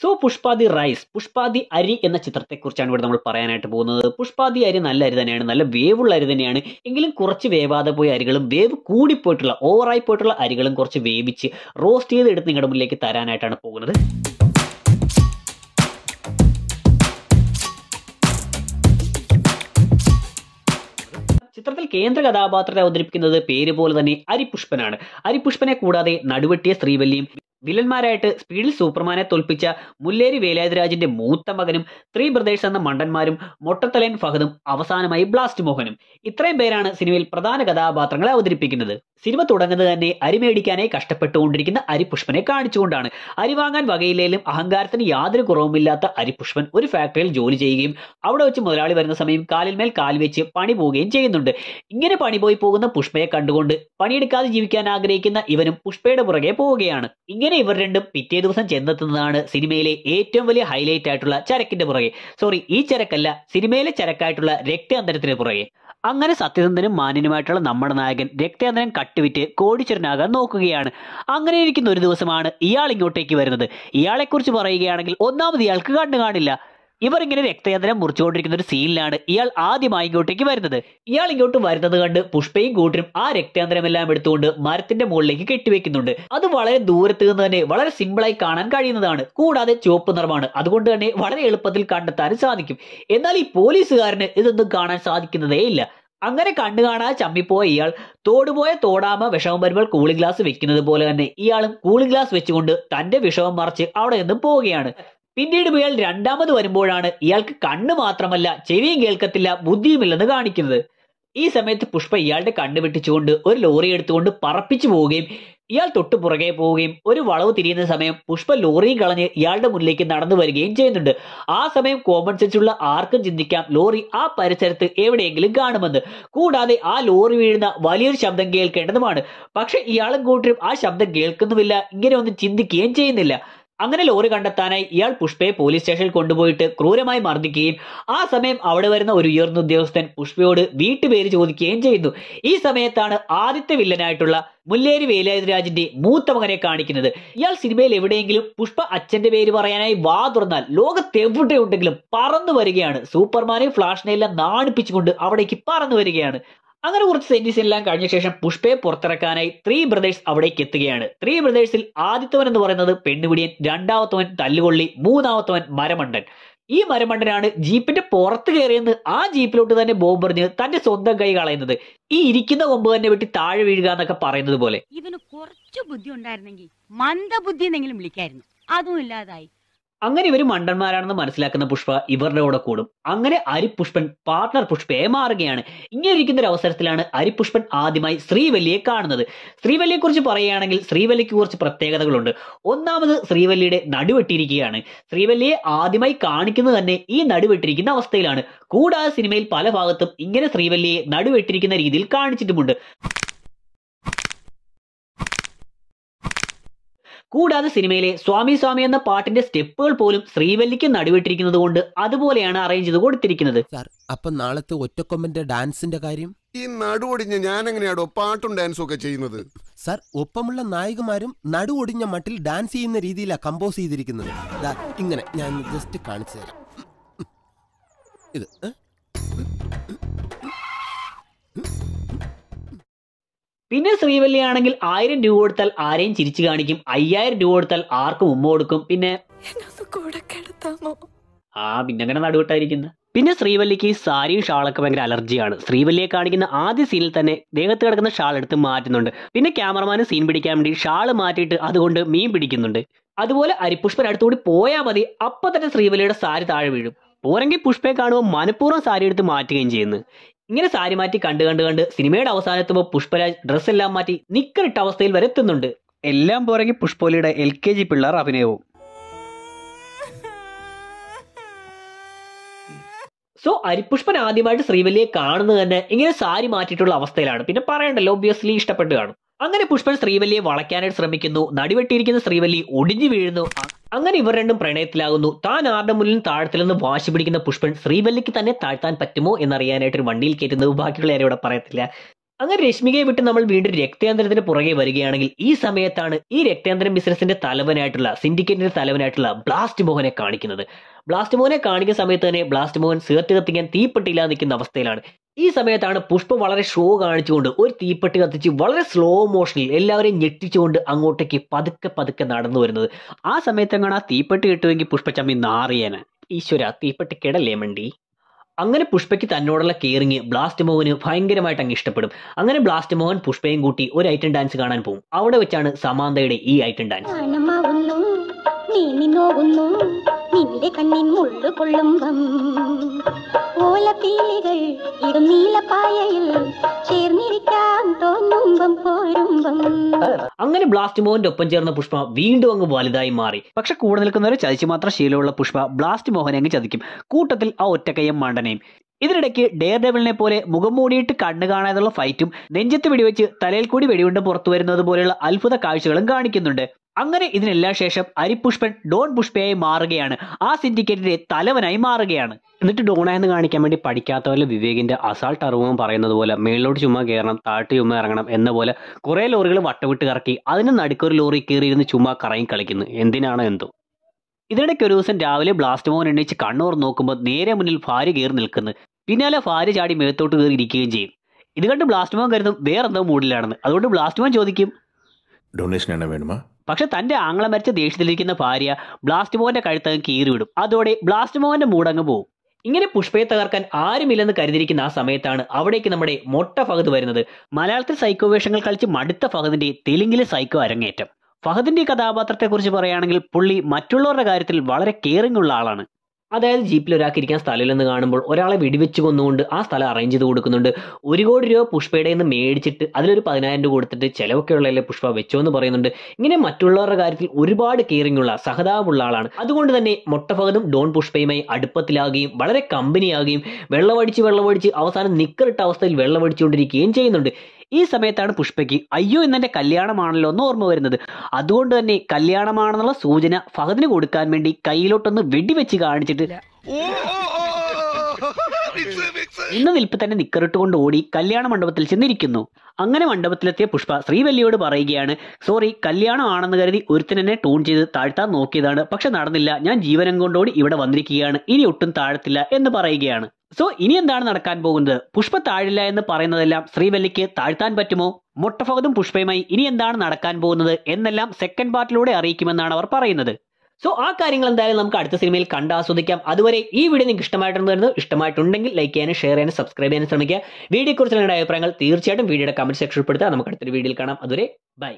so പുഷ്പാദി rice പുഷ്പാദി അരി എന്ന ചിത്രത്തെ കുറിച്ചാണ് ഇവിടെ നമ്മൾ പറയാനായിട്ട് പോകുന്നത് പുഷ്പാദി അരി നല്ല അരി തന്നെയാണ് നല്ല വേവുള്ള അരി തന്നെയാണ് എങ്കിലും കുറച്ച് വേവാതെ പോയ അരികളും വേവ് കൂടിപ്പോയിട്ടുള്ള ഓവറായി പോയിട്ടുള്ള അരികളും കുറച്ച് വേവിച്ച് റോസ്റ്റ് ചെയ്ത് എടുത്ത് നിങ്ങളുടെ മുന്നിലേക്ക് തരാനായിട്ടാണ് പോകുന്നത് ചിത്രത്തിൽ കേന്ദ്ര കഥാപാത്രത്തെ അവതരിപ്പിക്കുന്നത് പേര് പോലെ തന്നെ അരിപുഷ്പനാണ് അരിപുഷ്പനെ കൂടാതെ നടുവെട്ടിയ ശ്രീവല്ലിയും വില്ലന്മാരായിട്ട് സ്പീഡിൽ സൂപ്പർമാനെ തോൽപ്പിച്ച മുല്ലേരി വേലാതിരാജിന്റെ മൂത്ത മകനും ത്രീ ബ്രദേഴ്സ് എന്ന മണ്ടന്മാരും മൊട്ടത്തലയൻ ഫഹദും അവസാനമായി ബ്ലാസ്റ്റ് മോഹനും ഇത്രയും പേരാണ് സിനിമയിൽ പ്രധാന കഥാപാത്രങ്ങളെ അവതരിപ്പിക്കുന്നത് സിനിമ തുടങ്ങുന്നത് തന്നെ അരി മേടിക്കാനായി കഷ്ടപ്പെട്ടുകൊണ്ടിരിക്കുന്ന അരിപുഷ്പനെ കാണിച്ചുകൊണ്ടാണ് അരി വാങ്ങാൻ വകയിലേലും അഹങ്കാരത്തിന് യാതൊരു കുറവുമില്ലാത്ത അരിപുഷ്പൻ ഒരു ഫാക്ടറിയിൽ ജോലി ചെയ്യുകയും അവിടെ വെച്ച് മുതലാളി വരുന്ന സമയം മേൽ കാൽ വെച്ച് പണി പോവുകയും ചെയ്യുന്നുണ്ട് ഇങ്ങനെ പണി പോയി പോകുന്ന പുഷ്പയെ കണ്ടുകൊണ്ട് പണിയെടുക്കാതെ ജീവിക്കാൻ ആഗ്രഹിക്കുന്ന ഇവനും പുഷ്പയുടെ പുറകെ പോവുകയാണ് ഇങ്ങനെ അങ്ങനെ ഇവർ രണ്ടും പിറ്റേ ദിവസം ചെന്നെത്തുന്നതാണ് സിനിമയിലെ ഏറ്റവും വലിയ ഹൈലൈറ്റ് ആയിട്ടുള്ള ചരക്കിന്റെ പുറകെ സോറി ഈ ചരക്കല്ല സിനിമയിലെ ചരക്കായിട്ടുള്ള രക്താന്തരത്തിന് പുറകെ അങ്ങനെ സത്യസന്ധനും മാന്യനുമായിട്ടുള്ള നമ്മുടെ നായകൻ രക്താന്തരം കട്ടുവിറ്റ് കോടിച്ചരനാകാൻ നോക്കുകയാണ് അങ്ങനെ ഇരിക്കുന്ന ഒരു ദിവസമാണ് ഇയാൾ ഇങ്ങോട്ടേക്ക് വരുന്നത് ഇയാളെക്കുറിച്ച് പറയുകയാണെങ്കിൽ ഒന്നാമത് ഇയാൾക്ക് കണ്ണു കാണില്ല ഇവർ ഇങ്ങനെ രക്തയന്ത്രം മുറിച്ചുകൊണ്ടിരിക്കുന്ന ഒരു സീനിലാണ് ഇയാൾ ആദ്യമായി ഇങ്ങോട്ടേക്ക് വരുന്നത് ഇയാൾ ഇങ്ങോട്ട് വരുന്നത് കണ്ട് പുഷ്പയും കൂട്ടരും ആ എല്ലാം എടുത്തുകൊണ്ട് മരത്തിന്റെ മുകളിലേക്ക് കെട്ടിവെക്കുന്നുണ്ട് അത് വളരെ ദൂരത്ത് നിന്ന് തന്നെ വളരെ സിമ്പിളായി കാണാൻ കഴിയുന്നതാണ് കൂടാതെ ചുവപ്പ് നിറമാണ് അതുകൊണ്ട് തന്നെ വളരെ എളുപ്പത്തിൽ കണ്ടെത്താനും സാധിക്കും എന്നാൽ ഈ പോലീസുകാരന് ഇതൊന്നും കാണാൻ സാധിക്കുന്നതേ ഇല്ല അങ്ങനെ കണ്ടു കാണാ ചമ്മിപ്പോയ ഇയാൾ തോടുപോയ തോടാമ വിഷമം വരുമ്പോൾ കൂളിംഗ് ഗ്ലാസ് വെക്കുന്നത് പോലെ തന്നെ ഇയാളും കൂളിംഗ് ഗ്ലാസ് വെച്ചുകൊണ്ട് തന്റെ വിഷമം മറച്ച് അവിടെ നിന്നും പോവുകയാണ് പിന്നീട് ഇയാൾ രണ്ടാമത് വരുമ്പോഴാണ് ഇയാൾക്ക് കണ്ണ് മാത്രമല്ല ചെവിയും കേൾക്കത്തില്ല ബുദ്ധിയുമില്ലെന്ന് കാണിക്കുന്നത് ഈ സമയത്ത് പുഷ്പ ഇയാളുടെ കണ്ണ് വെട്ടിച്ചുകൊണ്ട് ഒരു ലോറി എടുത്തുകൊണ്ട് പറപ്പിച്ചു പോവുകയും ഇയാൾ തൊട്ടു പുറകെ പോവുകയും ഒരു വളവ് തിരിയുന്ന സമയം പുഷ്പ ലോറിയും കളഞ്ഞ് ഇയാളുടെ മുന്നിലേക്ക് നടന്നു വരികയും ചെയ്യുന്നുണ്ട് ആ സമയം കോമൺ സെൻസ് ഉള്ള ആർക്കും ചിന്തിക്കാം ലോറി ആ പരിസരത്ത് എവിടെയെങ്കിലും കാണുമെന്ന് കൂടാതെ ആ ലോറി വീഴുന്ന വലിയൊരു ശബ്ദം കേൾക്കേണ്ടതുമാണ് പക്ഷെ ഇയാളും കൂട്ടരും ആ ശബ്ദം കേൾക്കുന്നുമില്ല ഇങ്ങനെ ഒന്നും ചിന്തിക്കുകയും ചെയ്യുന്നില്ല അങ്ങനെ ലോറി കണ്ടെത്താനായി ഇയാൾ പുഷ്പയെ പോലീസ് സ്റ്റേഷനിൽ കൊണ്ടുപോയിട്ട് ക്രൂരമായി മർദ്ദിക്കുകയും ആ സമയം അവിടെ വരുന്ന ഒരു ഉയർന്ന ഉദ്യോഗസ്ഥൻ പുഷ്പയോട് വീട്ടുപേര് ചോദിക്കുകയും ചെയ്യുന്നു ഈ സമയത്താണ് ആദ്യത്തെ വില്ലനായിട്ടുള്ള മുല്ലേരി വേലായുധ മൂത്ത മകനെ കാണിക്കുന്നത് ഇയാൾ സിനിമയിൽ എവിടെയെങ്കിലും പുഷ്പ അച്ഛന്റെ പേര് പറയാനായി വാ തുറന്നാൽ ലോകത്തെവിടെ ഉണ്ടെങ്കിലും പറന്നു വരികയാണ് സൂപ്പർമാനെയും ഫ്ലാഷിനെ നാണിപ്പിച്ചുകൊണ്ട് അവിടേക്ക് പറന്നു വരികയാണ് അങ്ങനെ കുറച്ച് സെയിൻ എല്ലാം കഴിഞ്ഞ ശേഷം പുഷ്പയെ പുറത്തിറക്കാനായി ത്രീ ബ്രദേഴ്സ് അവിടേക്ക് എത്തുകയാണ് ത്രീ ബ്രദേഴ്സിൽ ആദ്യത്തവൻ എന്ന് പറയുന്നത് പെണ്ണുപിടിയൻ രണ്ടാമത്തവൻ തല്ലുകൊള്ളി മൂന്നാമത്തവൻ മരമണ്ടൻ ഈ മരമണ്ടനാണ് ജീപ്പിന്റെ പുറത്ത് കയറിയെന്ന് ആ ജീപ്പിലോട്ട് തന്നെ ബോംബെറിഞ്ഞ് തന്റെ സ്വന്തം കൈ കളയുന്നത് ഈ ഇരിക്കുന്ന കൊമ്പ് തന്നെ വെട്ടി താഴെ വീഴുക എന്നൊക്കെ പറയുന്നത് പോലെ ഇവന് കുറച്ച് ബുദ്ധി ഉണ്ടായിരുന്നെങ്കിൽ മന്ദബുദ്ധി എന്നെങ്കിലും വിളിക്കായിരുന്നു അതും ഇല്ലാതായി അങ്ങനെ ഇവർ മണ്ടന്മാരാണെന്ന് മനസ്സിലാക്കുന്ന പുഷ്പ ഇവരുടെ കൂടെ കൂടും അങ്ങനെ അരിപുഷ്പൻ പാർട്ട്ണർ പുഷ്പയെ മാറുകയാണ് ഇങ്ങനെ ഇരിക്കുന്ന ഒരു അവസരത്തിലാണ് അരിപുഷ്പൻ ആദ്യമായി ശ്രീവല്ലിയെ കാണുന്നത് ശ്രീവല്ലിയെ കുറിച്ച് പറയുകയാണെങ്കിൽ ശ്രീവല്ലിക്ക് കുറച്ച് പ്രത്യേകതകളുണ്ട് ഒന്നാമത് ശ്രീവല്ലിയുടെ നടുവെട്ടിയിരിക്കുകയാണ് ശ്രീവല്ലിയെ ആദ്യമായി കാണിക്കുന്നത് തന്നെ ഈ നടുവെട്ടിരിക്കുന്ന അവസ്ഥയിലാണ് കൂടാതെ സിനിമയിൽ പല ഭാഗത്തും ഇങ്ങനെ ശ്രീവല്ലിയെ നടുവെട്ടിരിക്കുന്ന രീതിയിൽ കാണിച്ചിട്ടുമുണ്ട് കൂടാതെ സിനിമയിലെ സ്വാമി സ്വാമി എന്ന പാട്ടിന്റെ സ്റ്റെപ്പുകൾ പോലും ശ്രീവല്ലിക്ക് നടുവിട്ടിരിക്കുന്നത് കൊണ്ട് അതുപോലെയാണ് അറേഞ്ച് ചെയ്ത് കൊടുത്തിരിക്കുന്നത് അപ്പൊ നാളത്തെ ഒറ്റക്കൊമ്പന്റെ ഡാൻസിന്റെ കാര്യം ഈ നടുവൊടിഞ്ഞ് ഞാൻ എങ്ങനെയാടോ പാട്ടും ഡാൻസും ഒക്കെ ചെയ്യുന്നത് സർ ഒപ്പമുള്ള നായകമാരും നടുവൊടിഞ്ഞ മട്ടിൽ ഡാൻസ് ചെയ്യുന്ന രീതിയിലാണ് കമ്പോസ് ചെയ്തിരിക്കുന്നത് ദാ, ഇങ്ങനെ ഞാൻ ജസ്റ്റ് കാണിച്ചു തരാം ഇത് ഏഹ് പിന്നെ ശ്രീവല്ലിയാണെങ്കിൽ ആയിരം രൂപ കൊടുത്താൽ ആരെയും ചിരിച്ചു കാണിക്കും അയ്യായിരം രൂപ കൊടുത്താൽ ആർക്കും ഉമ്മ കൊടുക്കും പിന്നെ ആ പിന്നെ അങ്ങനെ നടുവിട്ടായിരിക്കുന്ന പിന്നെ ശ്രീവല്ലിക്ക് സാരിയും ഷാളൊക്കെ ഭയങ്കര അലർജിയാണ് ശ്രീവല്ലിയെ കാണിക്കുന്ന ആദ്യ സീനിൽ തന്നെ ദേഹത്ത് കിടക്കുന്ന ഷാൾ എടുത്ത് മാറ്റുന്നുണ്ട് പിന്നെ ക്യാമറമാന് സീൻ പിടിക്കാൻ വേണ്ടി ഷാള് മാറ്റിയിട്ട് അതുകൊണ്ട് മീൻ പിടിക്കുന്നുണ്ട് അതുപോലെ അരിപുഷ്പൻ അടുത്തുകൂടി പോയാൽ മതി അപ്പൊ തന്നെ ശ്രീവല്ലിയുടെ സാരി താഴെ വീഴും പോരെങ്കിൽ പുഷ്പയെ കാണുമ്പോൾ മനഃപൂർവ്വം സാരി എടുത്ത് മാറ്റുകയും ചെയ്യുന്നു ഇങ്ങനെ സാരി മാറ്റി കണ്ട് കണ്ട് കണ്ട് സിനിമയുടെ അവസാനത്തുമ്പോൾ പുഷ്പരാജ് എല്ലാം മാറ്റി നിക്കറിട്ട അവസ്ഥയിൽ വരെ എത്തുന്നുണ്ട് എല്ലാം പുറകെ പുഷ്പോലിയുടെ എൽ കെ ജി പിള്ളേർ അഭിനയവും സോ അരിപുഷ്പൻ ആദ്യമായിട്ട് ശ്രീവല്ലിയെ കാണുന്നത് തന്നെ ഇങ്ങനെ സാരി മാറ്റിയിട്ടുള്ള അവസ്ഥയിലാണ് പിന്നെ പറയണ്ടല്ലോ ഒബ്വിയസ്ലി ഇഷ്ടപ്പെട്ട് കാണും അങ്ങനെ പുഷ്പൻ ശ്രീവല്ലിയെ വളയ്ക്കാനായിട്ട് ശ്രമിക്കുന്നു നടിവെട്ടിയിരിക്കുന്ന ശ്രീവല്ലി ഒടിഞ്ഞു വീഴുന്നു അങ്ങനെ ഇവർ രണ്ടും പ്രണയത്തിലാകുന്നു താൻ ആരുടെ മുന്നിൽ താഴ്ത്തില്ലെന്ന് വാശി പിടിക്കുന്ന പുഷ്പൻ ശ്രീവല്ലിക്ക് തന്നെ താഴ്ത്താൻ പറ്റുമോ എന്നറിയാനായിട്ട് ഒരു വണ്ടിയിൽ കയറ്റുന്നത് ബാക്കിയുള്ള ആരും ഇവിടെ പറയത്തില്ല അങ്ങനെ രശ്മികയെ വിട്ട് നമ്മൾ വീണ്ടും രക്താന്തരത്തിന് പുറകെ വരികയാണെങ്കിൽ ഈ സമയത്താണ് ഈ രക്താന്തരം ബിസിനസിന്റെ തലവനായിട്ടുള്ള സിൻഡിക്കേറ്റിന്റെ തലവനായിട്ടുള്ള ബ്ലാസ്റ്റ് മോഹനെ കാണിക്കുന്നത് ബ്ലാസ്റ്റ് മോഹനെ കാണിക്കുന്ന സമയത്ത് തന്നെ ബ്ലാസ്റ്റ് മോഹൻ സേർത്തി കത്തിക്കാൻ തീപ്പെട്ടില്ലാതെ നിൽക്കുന്ന അവസ്ഥയിലാണ് ഈ സമയത്താണ് പുഷ്പ വളരെ ഷോ കാണിച്ചുകൊണ്ട് ഒരു തീപ്പെട്ടി കത്തിച്ച് വളരെ സ്ലോ മോഷനിൽ എല്ലാവരെയും ഞെട്ടിച്ചുകൊണ്ട് അങ്ങോട്ടേക്ക് പതുക്കെ പതുക്കെ നടന്നു വരുന്നത് ആ സമയത്തെങ്ങാണ് ആ തീപ്പെട്ടി കിട്ടുമെങ്കിൽ പുഷ്പച്ചമ്മി നാറിയേനെ ഈശ്വര തീപ്പെട്ടി കിടല്ലേ മണ്ടി അങ്ങനെ പുഷ്പയ്ക്ക് തന്നോടുള്ള കെയറിങ് ബ്ലാസ്റ്റ് മോഹന് ഭയങ്കരമായിട്ട് അങ്ങ് ഇഷ്ടപ്പെടും അങ്ങനെ ബ്ലാസ്റ്റ് മോഹൻ പുഷ്പയും കൂട്ടി ഒരു ഐറ്റം ഡാൻസ് കാണാൻ പോകും അവിടെ വെച്ചാണ് സമാന്തയുടെ ഈ ഐറ്റം ഡാൻസ് നിന്റെ കണ്ണിൻ മുള്ളു കൊള്ളുമ്പം ഓലപ്പീലികൾ ഇടും നീലപ്പായയിൽ ചേർന്നിരിക്കാൻ തോന്നുമ്പം പോരുമ്പം അങ്ങനെ ബ്ലാസ്റ്റ് മോഹന്റെ ഒപ്പം ചേർന്ന പുഷ്പ വീണ്ടും അങ്ങ് വലുതായി മാറി പക്ഷെ കൂടെ നിൽക്കുന്നവരെ ചതിച്ചു മാത്രം ശീലമുള്ള പുഷ്പ ബ്ലാസ്റ്റ് മോഹനെ അങ്ങ് ചതിക്കും കൂട്ടത്തിൽ ആ ഒറ്റക്കയും മണ്ടനെയും ഇതിനിടയ്ക്ക് ഡെയർ ഡെവിളിനെ പോലെ മുഖം മൂടിയിട്ട് കണ്ണു കാണാതുള്ള ഫൈറ്റും നെഞ്ചത്ത് വെടിവെച്ച് തലയിൽ കൂടി വെടിയുണ്ട് പുറത്തു വരുന്നത് പോലെയുള്ള അത്ഭുത കാഴ്ചകളും കാണിക്കുന്നുണ്ട് അങ്ങനെ ഇതിനെല്ലാം ശേഷം അരിപുഷ്പൻ ഡോൺ പുഷ്പയായി മാറുകയാണ് ആ സിൻഡിക്കേറ്റിന്റെ തലവനായി മാറുകയാണ് എന്നിട്ട് ഡോണായെന്ന് കാണിക്കാൻ വേണ്ടി പഠിക്കാത്ത വിവേകിന്റെ അസാൾട്ട് അറിവും പറയുന്നത് പോലെ മേളിലോട്ട് ചുമ്മാ കയറണം താഴ്ത്തി ചുമ്മാ ഇറങ്ങണം എന്ന പോലെ കുറേ ലോറികൾ വട്ടവിട്ട് കറക്കി അതിന് നടുക്കൊരു ലോറി കയറിയിരുന്ന് ചുമ്മാ കറങ്ങി കളിക്കുന്നു എന്തിനാണോ എന്തോ ഇതിനിടയ്ക്ക് ഒരു ദിവസം രാവിലെ ബ്ലാസ്റ്റ് മോൻ എണ്ണീച്ച് കണ്ണൂർ നോക്കുമ്പോൾ നേരെ മുന്നിൽ ഭാര്യ കയറി നിൽക്കുന്നു പിന്നാലെ ഭാര്യ ചാടി മേത്തോട്ട് കയറി ഇരിക്കുകയും ചെയ്യും ഇത് കണ്ട് ബ്ലാസ്റ്റ് മോൻ കരുതും വേറെന്തോ മൂഡിലാണെന്ന് അതുകൊണ്ട് ബ്ലാസ്റ്റ് മോൻ ചോദിക്കും ഡൊണേഷൻ വേണമോ പക്ഷെ തന്റെ ആംഗ്ല മരിച്ച ദേഷ്യത്തിലിരിക്കുന്ന ഭാര്യ ബ്ലാസ്റ്റ് മോഹന്റെ കീറി കീറിവിടും അതോടെ ബ്ലാസ്റ്റ് മോഹന്റെ മൂടങ്ങ് പോകും ഇങ്ങനെ പുഷ്പയെ തകർക്കാൻ ആരുമില്ലെന്ന് കരുതിയിരിക്കുന്ന ആ സമയത്താണ് അവിടേക്ക് നമ്മുടെ മൊട്ട ഫഹദ് വരുന്നത് മലയാളത്തിൽ സൈക്കോ വേഷങ്ങൾ കളിച്ച് മടുത്ത ഫഹദിന്റെ തെലുങ്കിലെ സൈക്കോ അരങ്ങേറ്റം ഫഹദിന്റെ കഥാപാത്രത്തെക്കുറിച്ച് പറയുകയാണെങ്കിൽ പുള്ളി മറ്റുള്ളവരുടെ കാര്യത്തിൽ വളരെ കെയറിങ് ഉള്ള ആളാണ് അതായത് ജീപ്പിൽ ഒരാൾക്ക് ഇരിക്കാൻ സ്ഥലമില്ലെന്ന് കാണുമ്പോൾ ഒരാളെ വെടിവെച്ച് കൊന്നുകൊണ്ട് ആ സ്ഥലം അറേഞ്ച് ചെയ്ത് കൊടുക്കുന്നുണ്ട് ഒരു കോടി രൂപ പുഷ്പയുടെ നിന്ന് മേടിച്ചിട്ട് അതിലൊരു പതിനായിരം രൂപ കൊടുത്തിട്ട് ചിലവൊക്കെ ഉള്ളതല്ലേ പുഷ്പ വെച്ചോ എന്ന് പറയുന്നുണ്ട് ഇങ്ങനെ മറ്റുള്ളവരുടെ കാര്യത്തിൽ ഒരുപാട് കെയറിംഗ് ഉള്ള സഹതാപമുള്ള ആളാണ് അതുകൊണ്ട് തന്നെ മൊട്ടഫകതും ഡോൺ പുഷ്പയുമായി അടുപ്പത്തിലാകുകയും വളരെ കമ്പനിയാകുകയും വെള്ളമടിച്ച് വെള്ളമടിച്ച് അവസാനം നിക്കറിട്ട അവസ്ഥയിൽ വെള്ളമടിച്ചുകൊണ്ടിരിക്കുകയും ചെയ്യുന്നുണ്ട് ഈ സമയത്താണ് പുഷ്പയ്ക്ക് അയ്യോ ഇന്നെൻ്റെ കല്യാണമാണല്ലോ എന്ന് ഓർമ്മ വരുന്നത് അതുകൊണ്ട് തന്നെ കല്യാണമാണെന്നുള്ള സൂചന ഫഹദിന് കൊടുക്കാൻ വേണ്ടി കയ്യിലോട്ടൊന്ന് വെടിവെച്ച് കാണിച്ചിട്ട് ഇന്ന് നിൽപ്പ് തന്നെ നിക്കറിട്ടുകൊണ്ട് ഓടി കല്യാണ മണ്ഡപത്തിൽ ചെന്നിരിക്കുന്നു അങ്ങനെ മണ്ഡപത്തിലെത്തിയ പുഷ്പ ശ്രീവല്ലിയോട് പറയുകയാണ് സോറി കല്യാണം ആണെന്ന് കരുതി ഒരുത്തൻ എന്നെ ടൂൺ ചെയ്ത് താഴ്ത്താൻ നോക്കിയതാണ് പക്ഷെ നടന്നില്ല ഞാൻ ജീവനം കൊണ്ടോടി ഇവിടെ വന്നിരിക്കുകയാണ് ഇനി ഒട്ടും താഴത്തില്ല എന്ന് പറയുകയാണ് സോ ഇനി എന്താണ് നടക്കാൻ പോകുന്നത് പുഷ്പ താഴില്ല എന്ന് പറയുന്നതെല്ലാം ശ്രീവല്ലിക്ക് താഴ്ത്താൻ പറ്റുമോ മുട്ടഫകതും പുഷ്പയുമായി ഇനി എന്താണ് നടക്കാൻ പോകുന്നത് എന്നെല്ലാം സെക്കൻഡ് പാർട്ടിലൂടെ അറിയിക്കുമെന്നാണ് അവർ പറയുന്നത് സോ ആ കാര്യങ്ങൾ എന്തായാലും നമുക്ക് അടുത്ത സിനിമയിൽ കണ്ട് ആസ്വദിക്കാം അതുവരെ ഈ വീഡിയോ നിങ്ങൾക്ക് ഇഷ്ടമായിട്ടുണ്ടെന്ന് ഇഷ്ടമായിട്ടുണ്ടെങ്കിൽ ലൈക്ക് ചെയ്യാനും ഷെയർ ചെയ്യാനും സബ്സ്ക്രൈബ് ചെയ്യാനും ശ്രമിക്കുക കുറിച്ച് നിങ്ങളുടെ അഭിപ്രായങ്ങൾ തീർച്ചയായിട്ടും വീഡിയോയുടെ കമന്റ് സെക്ഷൻ ഉൾപ്പെടുത്തുക നമുക്ക് അടുത്തൊരു വീഡിയോയിൽ കാണാം അതുവരെ ബൈ